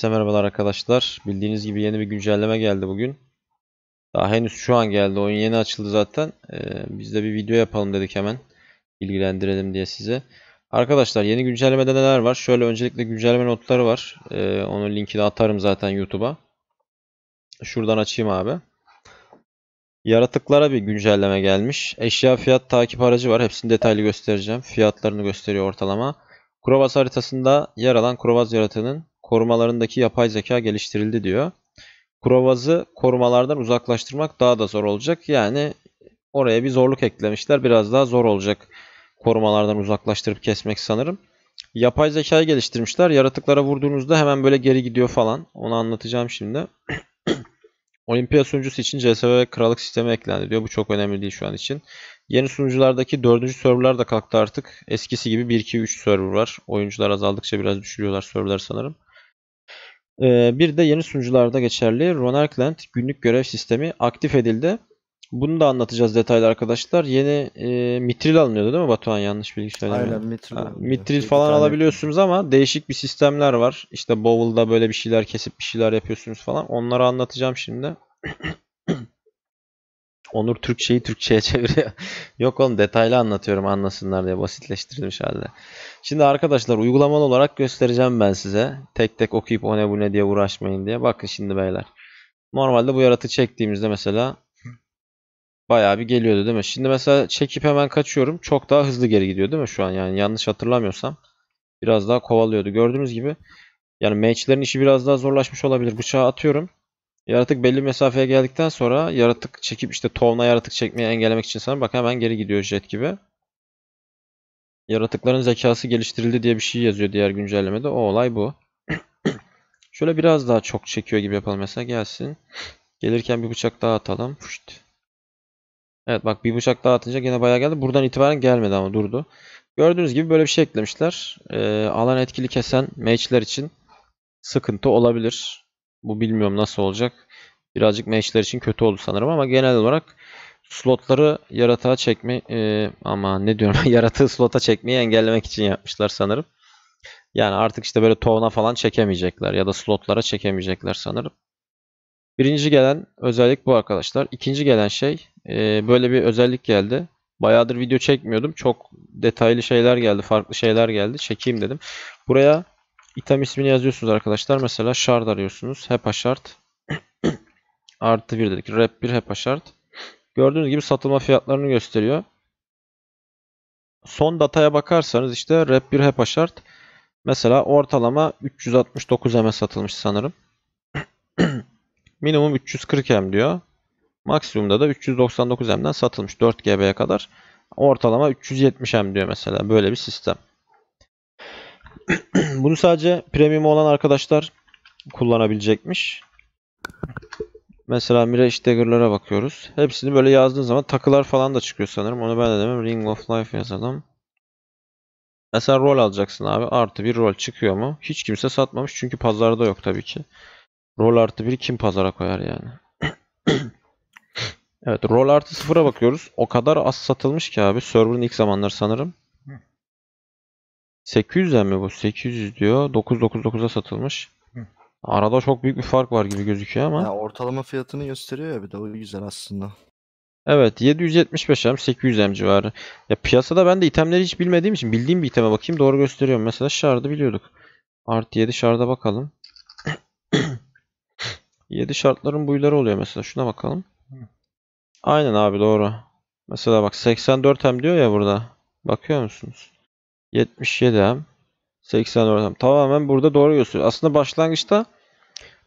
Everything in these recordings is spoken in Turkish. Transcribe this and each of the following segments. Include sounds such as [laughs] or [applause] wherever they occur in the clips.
Size merhabalar arkadaşlar. Bildiğiniz gibi yeni bir güncelleme geldi bugün. Daha henüz şu an geldi. Oyun yeni açıldı zaten. Ee, biz de bir video yapalım dedik hemen. Bilgilendirelim diye size. Arkadaşlar yeni güncellemede neler var? Şöyle öncelikle güncelleme notları var. Ee, onun linkini atarım zaten YouTube'a. Şuradan açayım abi. Yaratıklara bir güncelleme gelmiş. Eşya fiyat takip aracı var. Hepsini detaylı göstereceğim. Fiyatlarını gösteriyor ortalama. Kurobaz haritasında yer alan Kurobaz yaratığının korumalarındaki yapay zeka geliştirildi diyor. Kurovaz'ı korumalardan uzaklaştırmak daha da zor olacak. Yani oraya bir zorluk eklemişler. Biraz daha zor olacak korumalardan uzaklaştırıp kesmek sanırım. Yapay zekayı geliştirmişler. Yaratıklara vurduğunuzda hemen böyle geri gidiyor falan. Onu anlatacağım şimdi. [clears throat] Olimpiya sunucusu için CSV krallık sistemi eklendi diyor. Bu çok önemli değil şu an için. Yeni sunuculardaki dördüncü serverlar da kalktı artık. Eskisi gibi 1-2-3 server var. Oyuncular azaldıkça biraz düşürüyorlar serverler sanırım. Ee, bir de yeni sunucularda geçerli Ronerkland günlük görev sistemi aktif edildi. Bunu da anlatacağız detaylı arkadaşlar. Yeni e, mitril alınıyordu değil mi Batuhan yanlış bilgi söylemiyorum. Aynen mitril. Ha, mitril falan alabiliyorsunuz ama değişik bir sistemler var. İşte Bowl'da böyle bir şeyler kesip bir şeyler yapıyorsunuz falan. Onları anlatacağım şimdi. [clears throat] Onur Türkçeyi Türkçe'ye çeviriyor. [laughs] Yok oğlum detaylı anlatıyorum anlasınlar diye basitleştirilmiş halde. Şimdi arkadaşlar uygulamalı olarak göstereceğim ben size. Tek tek okuyup o ne bu ne diye uğraşmayın diye. Bakın şimdi beyler. Normalde bu yaratı çektiğimizde mesela bayağı bir geliyordu değil mi? Şimdi mesela çekip hemen kaçıyorum. Çok daha hızlı geri gidiyor değil mi şu an? Yani yanlış hatırlamıyorsam. Biraz daha kovalıyordu. Gördüğünüz gibi yani matchlerin işi biraz daha zorlaşmış olabilir. Bıçağı atıyorum. Yaratık belli mesafeye geldikten sonra yaratık çekip işte tovna yaratık çekmeyi engellemek için sana bak hemen geri gidiyor jet gibi. Yaratıkların zekası geliştirildi diye bir şey yazıyor diğer güncellemede. O olay bu. [clears throat] Şöyle biraz daha çok çekiyor gibi yapalım mesela gelsin. Gelirken bir bıçak daha atalım. Puşt. Evet bak bir bıçak daha atınca yine bayağı geldi. Buradan itibaren gelmedi ama durdu. Gördüğünüz gibi böyle bir şey eklemişler. Ee, alan etkili kesen mage'ler için sıkıntı olabilir. Bu bilmiyorum nasıl olacak. Birazcık meşler için kötü oldu sanırım ama genel olarak slotları yaratığa çekme e, ama ne diyorum [laughs] yaratığı slota çekmeyi engellemek için yapmışlar sanırım. Yani artık işte böyle tovna falan çekemeyecekler ya da slotlara çekemeyecekler sanırım. Birinci gelen özellik bu arkadaşlar. İkinci gelen şey e, böyle bir özellik geldi. Bayağıdır video çekmiyordum. Çok detaylı şeyler geldi. Farklı şeyler geldi. Çekeyim dedim. Buraya item ismini yazıyorsunuz arkadaşlar. Mesela shard arıyorsunuz. hepa HepaShard. [clears throat] Artı 1 dedik. Rep 1 HepaShard. Gördüğünüz gibi satılma fiyatlarını gösteriyor. Son dataya bakarsanız işte Rep 1 HepaShard mesela ortalama 369 M satılmış sanırım. [clears throat] Minimum 340 M diyor. Maksimumda da 399 M'den satılmış 4 GB'ye kadar. Ortalama 370 M diyor mesela böyle bir sistem. [clears throat] Bunu sadece premium olan arkadaşlar kullanabilecekmiş. Mesela Mirage Dagger'lara bakıyoruz. Hepsini böyle yazdığın zaman takılar falan da çıkıyor sanırım. Onu ben de demem. Ring of Life yazalım. Mesela rol alacaksın abi. Artı bir rol çıkıyor mu? Hiç kimse satmamış çünkü pazarda yok tabii ki. Rol artı bir kim pazara koyar yani? [clears throat] evet rol artı sıfıra bakıyoruz. O kadar az satılmış ki abi. Server'ın ilk zamanları sanırım. 800'den mi bu? 800 diyor. 999'a satılmış. Hı. Arada çok büyük bir fark var gibi gözüküyor ama. Ya ortalama fiyatını gösteriyor ya bir de o güzel aslında. Evet 775 M 800 M civarı. Ya piyasada ben de itemleri hiç bilmediğim için bildiğim bir iteme bakayım doğru gösteriyorum. Mesela şardı biliyorduk. Art 7 şarda bakalım. 7 [clears throat] şartların buyları oluyor mesela. Şuna bakalım. Aynen abi doğru. Mesela bak 84 M diyor ya burada. Bakıyor musunuz? 77M. 80 oradan Tamamen burada doğru gösteriyor. Aslında başlangıçta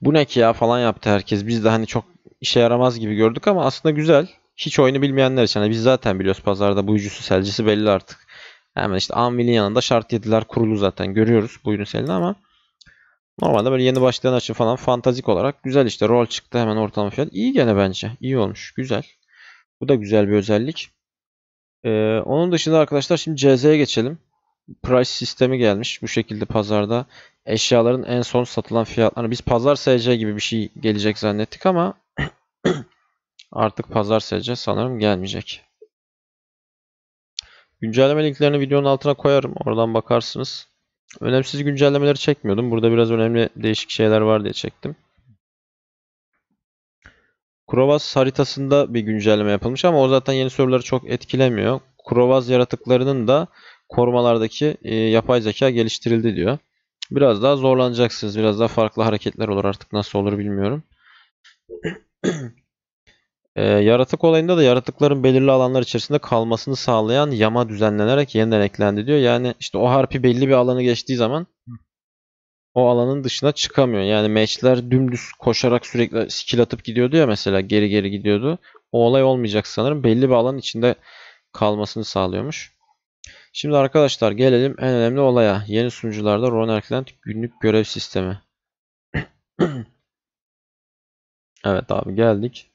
bu ne ki ya falan yaptı herkes. Biz de hani çok işe yaramaz gibi gördük ama aslında güzel. Hiç oyunu bilmeyenler için. Hani biz zaten biliyoruz pazarda bu buyucusu selcisi belli artık. Hemen işte Anvil'in yanında şart yediler kurulu zaten. Görüyoruz bu ürün selini ama normalde böyle yeni başlayan açı falan fantazik olarak güzel işte. Rol çıktı hemen ortalama fiyat. iyi gene bence. iyi olmuş. Güzel. Bu da güzel bir özellik. Ee, onun dışında arkadaşlar şimdi CZ'ye geçelim price sistemi gelmiş. Bu şekilde pazarda eşyaların en son satılan fiyatlarını biz pazar SC gibi bir şey gelecek zannettik ama [clears throat] artık pazar SC sanırım gelmeyecek. Güncelleme linklerini videonun altına koyarım. Oradan bakarsınız. Önemsiz güncellemeleri çekmiyordum. Burada biraz önemli değişik şeyler var diye çektim. Krovaz haritasında bir güncelleme yapılmış ama o zaten yeni soruları çok etkilemiyor. Krovaz yaratıklarının da korumalardaki e, yapay zeka geliştirildi diyor. Biraz daha zorlanacaksınız. Biraz daha farklı hareketler olur artık nasıl olur bilmiyorum. [clears throat] e, yaratık olayında da yaratıkların belirli alanlar içerisinde kalmasını sağlayan yama düzenlenerek yeniden eklendi diyor. Yani işte o harpi belli bir alanı geçtiği zaman o alanın dışına çıkamıyor. Yani meçler dümdüz koşarak sürekli skill atıp gidiyordu ya mesela geri geri gidiyordu. O olay olmayacak sanırım. Belli bir alanın içinde kalmasını sağlıyormuş. Şimdi arkadaşlar gelelim en önemli olaya. Yeni sunucularda Ronerkland günlük görev sistemi. [clears throat] evet abi geldik.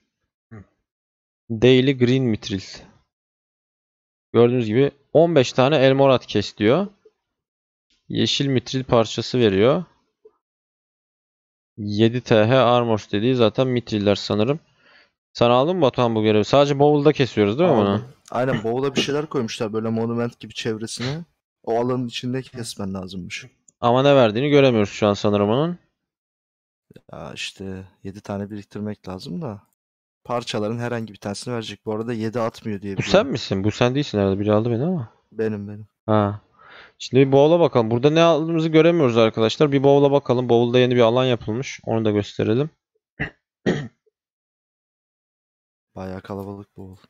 Daily Green Mitril. Gördüğünüz gibi 15 tane elmorat kes diyor. Yeşil mitril parçası veriyor. 7 TH Armors dediği zaten mitriller sanırım. Sen aldın mı Batuhan bu görevi? Sadece Bowl'da kesiyoruz değil mi Aldım. bunu? Aynen bowl'a bir şeyler koymuşlar böyle monument gibi çevresine. O alanın içinde kesmen lazımmış. Ama ne verdiğini göremiyoruz şu an sanırım onun. Ya işte 7 tane biriktirmek lazım da. Parçaların herhangi bir tanesini verecek. Bu arada 7 atmıyor diye Bu sen misin? Bu sen değilsin herhalde. Biri aldı beni ama. Benim benim. Ha. Şimdi bir bowl'a bakalım. Burada ne aldığımızı göremiyoruz arkadaşlar. Bir bowl'a bakalım. Bowl'da yeni bir alan yapılmış. Onu da gösterelim. Bayağı kalabalık bowl.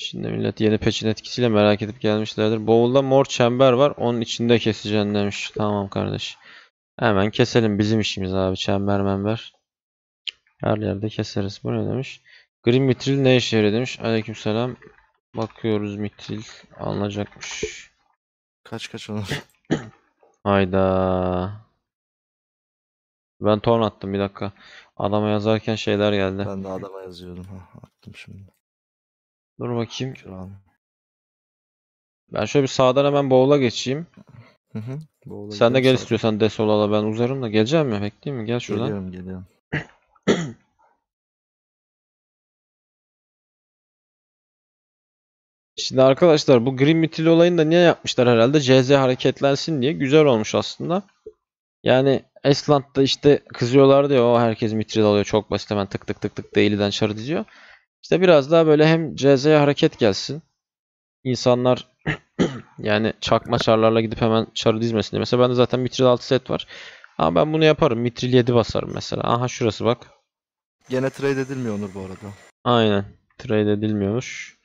Şimdi millet yeni peçin etkisiyle merak edip gelmişlerdir. Bowl'da mor çember var. Onun içinde keseceğim demiş. Tamam kardeş. Hemen keselim. Bizim işimiz abi. Çember member. Her yerde keseriz. Bu ne demiş? Green mitril ne işe yarıyor demiş. Aleykümselam. Bakıyoruz mitril. Alınacakmış. Kaç kaç olur? [clears throat] Hayda. Ben torn attım bir dakika. Adama yazarken şeyler geldi. Ben de adama yazıyordum. Ha, attım şimdi. Dur bakayım. Ben şöyle bir sağdan hemen bowl'a geçeyim. Hı hı. Bowl'a Sen de gel sağ. istiyorsan Desola'la ben uzarım da. Geleceğim mi? Bekleyeyim mi? Gel şuradan. Geliyorum geliyorum. [clears throat] Şimdi arkadaşlar bu Green Mitil olayını da niye yapmışlar herhalde? CZ hareketlensin diye. Güzel olmuş aslında. Yani Esland'da işte kızıyorlar diyor o herkes mitril alıyor çok basit hemen tık tık tık tık değiliden çarı diziyor. İşte biraz daha böyle hem CZ'ye hareket gelsin. İnsanlar [clears throat] yani çakma çarlarla gidip hemen çarı dizmesin diye. Mesela bende zaten mitril 6 set var. Ama ben bunu yaparım. Mitril 7 basarım mesela. Aha şurası bak. Gene trade edilmiyor Onur bu arada. Aynen. Trade edilmiyormuş.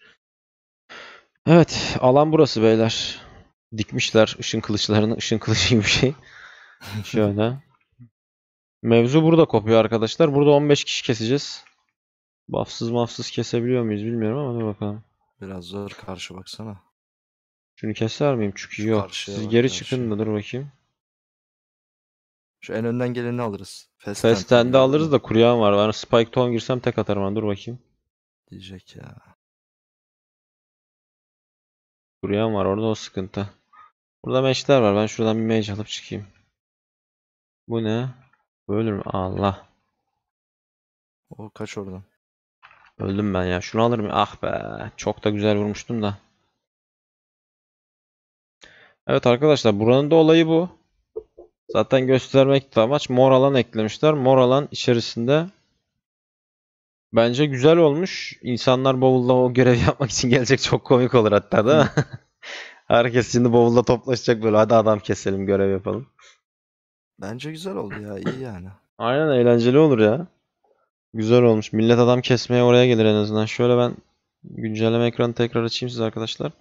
Evet. Alan burası beyler. Dikmişler ışın kılıçlarını. Işın kılıcı gibi bir şey. [laughs] Şöyle. Mevzu burada kopuyor arkadaşlar. Burada 15 kişi keseceğiz. Buffsız mafsız kesebiliyor muyuz bilmiyorum ama dur bakalım. Biraz zor karşı baksana. Şunu keser miyim? Çünkü Şu yok. Siz bak, geri çıkın da dur bakayım. Şu en önden geleni alırız. Festen. Festen'de alırız da kuryağım var. Ben Spike ton girsem tek atarım ben. Dur bakayım. Diyecek ya. Kuryağım var. Orada o sıkıntı. Burada meşler var. Ben şuradan bir mage alıp çıkayım. Bu ne? Ölür mü? Allah. O kaç oradan? Öldüm ben ya. Şunu alır mı? Ah be. Çok da güzel vurmuştum da. Evet arkadaşlar buranın da olayı bu. Zaten göstermekti amaç. Mor alan eklemişler. Mor alan içerisinde bence güzel olmuş. İnsanlar bavulda o görevi [laughs] yapmak için gelecek çok komik olur hatta değil [laughs] mi? Herkes şimdi bavulda toplaşacak böyle. Hadi adam keselim görev yapalım. Bence güzel oldu ya. iyi yani. Aynen eğlenceli olur ya. Güzel olmuş. Millet adam kesmeye oraya gelir en azından. Şöyle ben güncelleme ekranı tekrar açayım size arkadaşlar.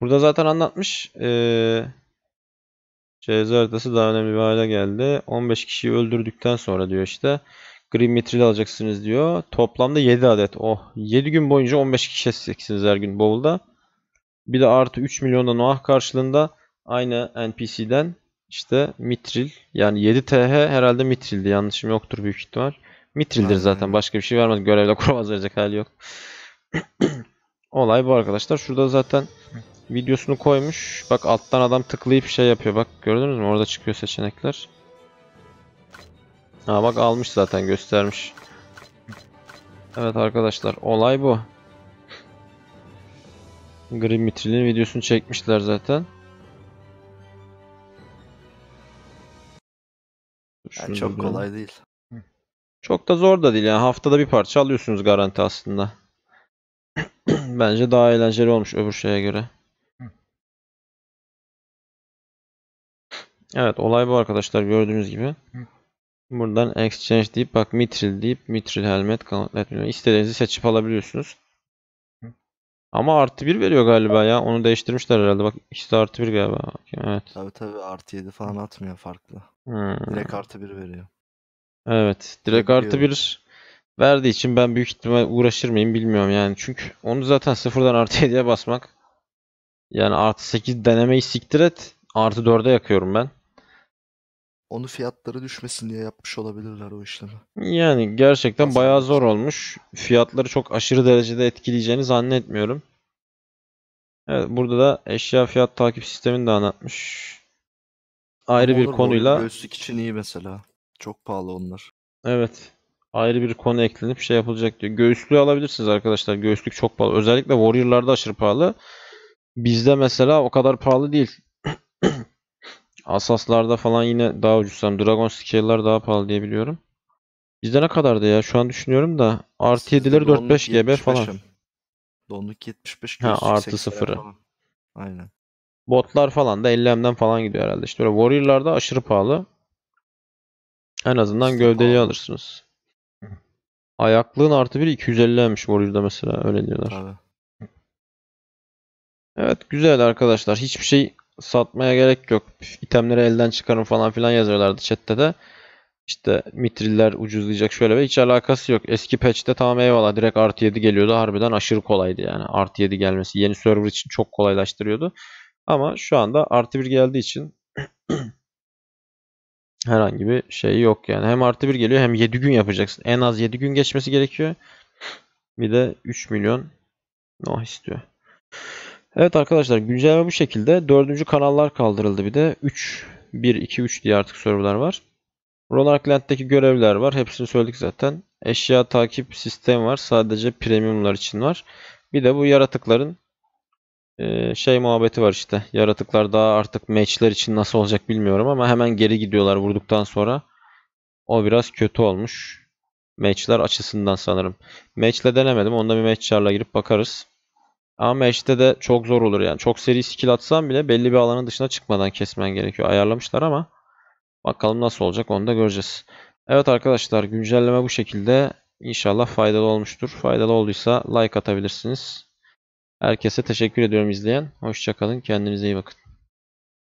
Burada zaten anlatmış. Ee, CZ haritası daha önemli bir hale geldi. 15 kişiyi öldürdükten sonra diyor işte. Green Mitril alacaksınız diyor. Toplamda 7 adet. Oh 7 gün boyunca 15 kişi keseceksiniz her gün Bowl'da. Bir de artı 3 milyonda Noah karşılığında aynı NPC'den işte Mitril yani 7 TH herhalde Mitril'di yanlışım yoktur büyük ihtimal. Mitril'dir Aynen. zaten. Başka bir şey vermez. Görevle [laughs] kuramaz verecek hali yok. [clears throat] Olay bu arkadaşlar. Şurada zaten videosunu koymuş. Bak alttan adam tıklayıp şey yapıyor. Bak gördünüz mü? Orada çıkıyor seçenekler. Ha bak almış zaten göstermiş. Evet arkadaşlar olay bu. Green Mitril'in videosunu çekmişler zaten. Yani çok kolay değil. Çok da zor da değil yani haftada bir parça alıyorsunuz garanti aslında. [clears throat] Bence daha eğlenceli olmuş öbür şeye göre. Evet olay bu arkadaşlar gördüğünüz gibi. Buradan exchange deyip bak mitril deyip mitril helmet kanatlet istediğinizi seçip alabiliyorsunuz. Ama artı bir veriyor galiba ya. Onu değiştirmişler herhalde. Bak işte artı bir galiba. Evet. Tabii tabii artı yedi falan atmıyor farklı. Hmm. Direkt artı bir veriyor. Evet. Direkt artı Biliyorum. bir verdiği için ben büyük ihtimal uğraşır mıyım bilmiyorum yani. Çünkü onu zaten sıfırdan artı 7'ye basmak. Yani artı sekiz denemeyi siktir et. Artı 4'e yakıyorum ben. Onu fiyatları düşmesin diye yapmış olabilirler o işlemi. Yani gerçekten bayağı zor olmuş. Fiyatları çok aşırı derecede etkileyeceğini zannetmiyorum. Evet burada da eşya fiyat takip sistemini de anlatmış. Ayrı bir Olur, bu konuyla Göğüslük için iyi mesela. Çok pahalı onlar. Evet. Ayrı bir konu eklenip şey yapılacak diyor. Göğüslüğü alabilirsiniz arkadaşlar. Göğüslük çok pahalı. Özellikle Warrior'larda aşırı pahalı. Bizde mesela o kadar pahalı değil. [clears throat] Asaslarda falan yine daha ucuz sanırım. Hani Dragon Scale'lar daha pahalı diye biliyorum. Bizde ne kadardı ya? Şu an düşünüyorum da. Artı 7'leri 4-5 GB falan. Donluk 75 ha, artı 0'ı. Aynen. Botlar falan da 50M'den falan gidiyor herhalde. İşte böyle Warrior'larda aşırı pahalı. En azından gövdeli alırsınız. Ayaklığın artı bir 250'lenmiş Warrior'da mesela öyle diyorlar. Tabii. Evet güzel arkadaşlar. Hiçbir şey satmaya gerek yok. İtemleri elden çıkarın falan filan yazıyorlardı chatte de. İşte mitriller ucuzlayacak şöyle ve hiç alakası yok. Eski patch'te tamam eyvallah direkt artı 7 geliyordu. Harbiden aşırı kolaydı yani. Artı 7 gelmesi yeni server için çok kolaylaştırıyordu. Ama şu anda artı 1 geldiği için [clears throat] herhangi bir şey yok yani. Hem artı bir geliyor hem 7 gün yapacaksın. En az 7 gün geçmesi gerekiyor. Bir de 3 milyon noh istiyor. Evet arkadaşlar güncelleme bu şekilde. Dördüncü kanallar kaldırıldı bir de. 3, 1, 2, 3 diye artık sorular var. Ronarkland'deki görevler var. Hepsini söyledik zaten. Eşya takip sistem var. Sadece premiumlar için var. Bir de bu yaratıkların ee, şey muhabbeti var işte. Yaratıklar daha artık maçlar için nasıl olacak bilmiyorum ama hemen geri gidiyorlar vurduktan sonra. O biraz kötü olmuş. Maçlar açısından sanırım. Maçle denemedim. Onda bir maç çarla girip bakarız. Ama maçte de çok zor olur yani. Çok seri skill atsam bile belli bir alanın dışına çıkmadan kesmen gerekiyor. Ayarlamışlar ama bakalım nasıl olacak onu da göreceğiz. Evet arkadaşlar güncelleme bu şekilde. İnşallah faydalı olmuştur. Faydalı olduysa like atabilirsiniz. Herkese teşekkür ediyorum izleyen. Hoşçakalın. Kendinize iyi bakın.